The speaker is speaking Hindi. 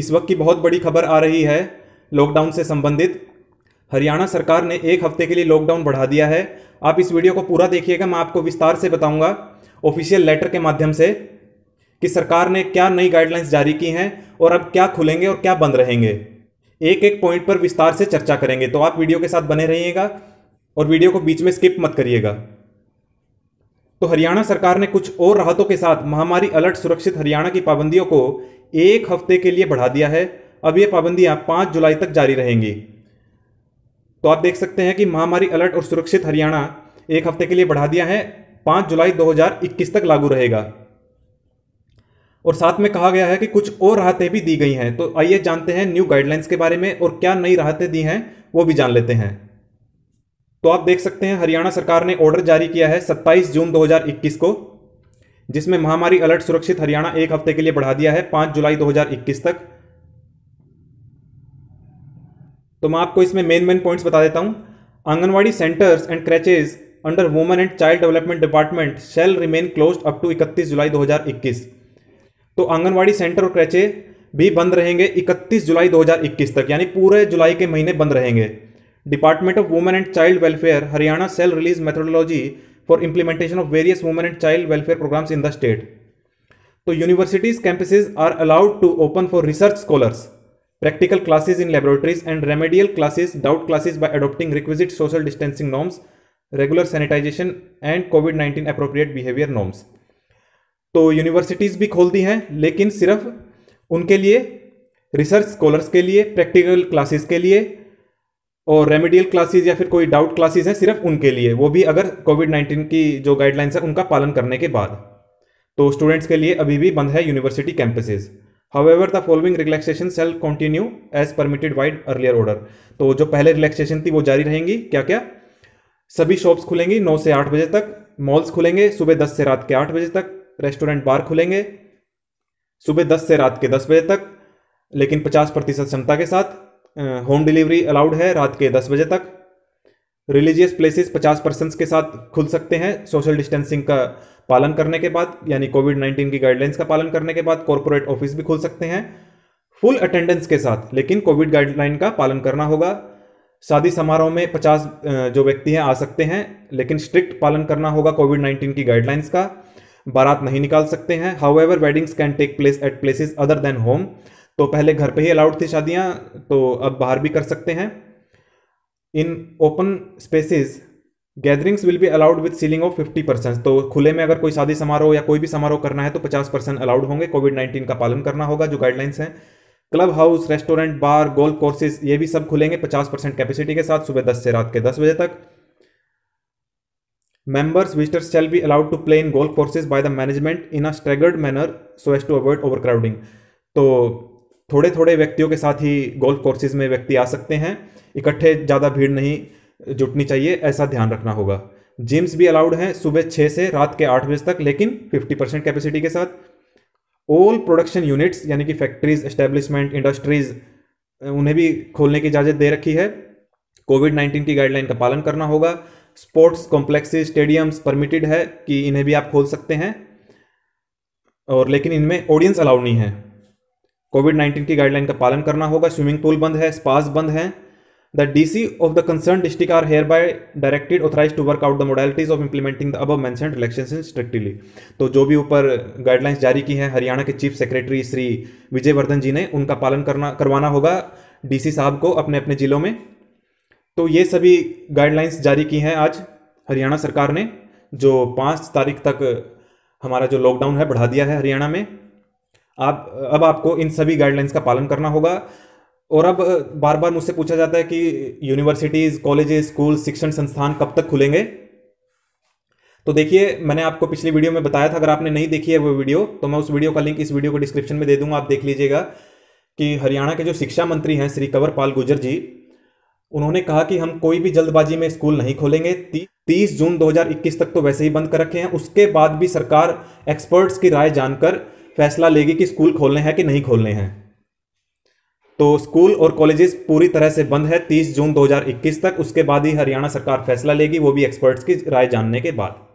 इस वक्त की बहुत बड़ी खबर आ रही है लॉकडाउन से संबंधित हरियाणा सरकार ने एक हफ्ते के लिए लॉकडाउन बढ़ा दिया है आप इस वीडियो को पूरा देखिएगा मैं आपको विस्तार से बताऊंगा ऑफिशियल लेटर के माध्यम से कि सरकार ने क्या नई गाइडलाइंस जारी की हैं और अब क्या खुलेंगे और क्या बंद रहेंगे एक एक पॉइंट पर विस्तार से चर्चा करेंगे तो आप वीडियो के साथ बने रहिएगा और वीडियो को बीच में स्किप मत करिएगा तो हरियाणा सरकार ने कुछ और राहतों के साथ महामारी अलर्ट सुरक्षित हरियाणा की पाबंदियों को एक हफ्ते के लिए बढ़ा दिया है अब ये पाबंदियां पाँच जुलाई तक जारी रहेंगी तो आप देख सकते हैं कि महामारी अलर्ट और सुरक्षित हरियाणा एक हफ्ते के लिए बढ़ा दिया है पाँच जुलाई 2021 तक लागू रहेगा और साथ में कहा गया है कि कुछ और राहतें भी दी गई हैं तो आइए जानते हैं न्यू गाइडलाइंस के बारे में और क्या नई राहतें दी हैं वो भी जान लेते हैं तो आप देख सकते हैं हरियाणा सरकार ने ऑर्डर जारी किया है 27 जून 2021 को जिसमें महामारी अलर्ट सुरक्षित हरियाणा एक हफ्ते के लिए बढ़ा दिया है पाँच जुलाई 2021 तक तो मैं आपको इसमें मेन मेन पॉइंट्स बता देता हूँ anganwadi centres and creches under women and child development department shall remain close up to 31 July 2021 तो आंगनवाड़ी सेंटर और क्रैचे भी बंद रहेंगे 31 जुलाई 2021 तक यानी पूरे जुलाई के महीने बंद रहेंगे department of women and child welfare Haryana shall release methodology for implementation of various women and child welfare programmes in the state तो universities campuses are allowed to open for research scholars practical classes in laboratories and remedial classes doubt classes by adopting requisite social distancing norms regular sanitisation and COVID nineteen appropriate behaviour norms तो यूनिवर्सिटीज भी खोल दी हैं लेकिन सिर्फ उनके लिए रिसर्च स्कॉलर्स के लिए प्रैक्टिकल क्लासेस के लिए और रेमेडियल क्लासेस या फिर कोई डाउट क्लासेस हैं सिर्फ उनके लिए वो भी अगर कोविड नाइन्टीन की जो गाइडलाइंस है उनका पालन करने के बाद तो स्टूडेंट्स के लिए अभी भी बंद है university campuses ever the following relaxation shall continue as permitted vide earlier order तो जो पहले रिलैक्सेशन थी वो जारी रहेंगी क्या क्या सभी शॉप्स खुलेंगी नौ से आठ बजे तक मॉल्स खुलेंगे सुबह दस से रात के आठ बजे तक रेस्टोरेंट बार खुलेंगे सुबह दस से रात के दस बजे तक लेकिन पचास प्रतिशत क्षमता के साथ होम डिलीवरी अलाउड है रात के दस बजे तक रिलीजियस प्लेसेस पचास पर्सनस के साथ खुल सकते हैं सोशल डिस्टेंसिंग का पालन करने के बाद यानी कोविड नाइन्टीन की गाइडलाइंस का पालन करने के बाद कॉरपोरेट ऑफिस भी खुल सकते हैं फुल अटेंडेंस के साथ लेकिन कोविड गाइडलाइन का पालन करना होगा शादी समारोह में पचास जो व्यक्ति हैं आ सकते हैं लेकिन स्ट्रिक्ट पालन करना होगा कोविड नाइन्टीन की गाइडलाइंस का बारात नहीं निकाल सकते हैं however weddings can take place at places other than home तो पहले घर पे ही अलाउड थी शादियां तो अब बाहर भी कर सकते हैं in open spaces gatherings will be allowed with ceiling of fifty percent तो खुले में अगर कोई शादी समारोह या कोई भी समारोह करना है तो पचास परसेंट अलाउड होंगे कोविड नाइन्टीन का पालन करना होगा जो गाइडलाइंस हैं clubhouse restaurant bar golf courses ये भी सब खुलेंगे पचास परसेंट कैपेसिटी के साथ सुबह दस से रात के दस बजे तक members visitors be allowed to play in golf courses by the management in a a manner so so to avoid overcrowding तो थोड़े थोड़े व्यक्तियों के साथ ही गोल्फ कोर्सेज में व्यक्ति आ सकते हैं इकट्ठे ज़्यादा भीड़ नहीं जुटनी चाहिए ऐसा ध्यान रखना होगा जिम्स भी अलाउड हैं सुबह छः से रात के आठ बजे तक लेकिन फिफ्टी परसेंट कैपेसिटी के साथ ऑल प्रोडक्शन यूनिट्स यानी कि फैक्ट्रीज एस्टेब्लिशमेंट इंडस्ट्रीज उन्हें भी खोलने की इजाज़त दे रखी है कोविड नाइन्टीन की गाइडलाइन का पालन करना होगा स्पोर्ट्स कॉम्प्लेक्सेज स्टेडियम्स परमिटेड है कि इन्हें भी आप खोल सकते हैं और लेकिन इनमें ऑडियंस अलाउड नहीं है कोविड 19 की गाइडलाइन का पालन करना होगा स्विमिंग पूल बंद है स्पास बंद है the DC of the concern district are hereby directed authorise to work out the modalities of implementing the अब मैं रिलेक्शन स्ट्रिक्टली तो जो भी ऊपर गाइडलाइंस जारी की हैं हरियाणा के चीफ सेक्रेटरी श्री विजयवर्धन जी ने उनका पालन करना करवाना होगा डीसी साहब को अपने अपने जिलों में तो ये सभी गाइडलाइंस जारी की हैं आज हरियाणा सरकार ने जो पाँच तारीख तक हमारा जो लॉकडाउन है बढ़ा दिया है हरियाणा में आप अब आपको इन सभी गाइडलाइंस का पालन करना होगा और अब बार बार मुझसे पूछा जाता है कि यूनिवर्सिटीज़ कॉलेजेस स्कूल शिक्षण संस्थान कब तक खुलेंगे तो देखिए मैंने आपको पिछली वीडियो में बताया था अगर आपने नहीं देखी है वो वीडियो तो मैं उस वीडियो का लिंक इस वीडियो को डिस्क्रिप्शन में दे दूंगा आप देख लीजिएगा कि हरियाणा के जो शिक्षा मंत्री हैं श्री पाल गुजर जी उन्होंने कहा कि हम कोई भी जल्दबाजी में स्कूल नहीं खोलेंगे तीस जून दो तक तो वैसे ही बंद कर रखे हैं उसके बाद भी सरकार एक्सपर्ट्स की राय जानकर फैसला लेगी कि स्कूल खोलने हैं कि नहीं खोलने हैं तो स्कूल और कॉलेजेस पूरी तरह से बंद है 30 जून 2021 तक उसके बाद ही हरियाणा सरकार फैसला लेगी वो भी एक्सपर्ट्स की राय जानने के बाद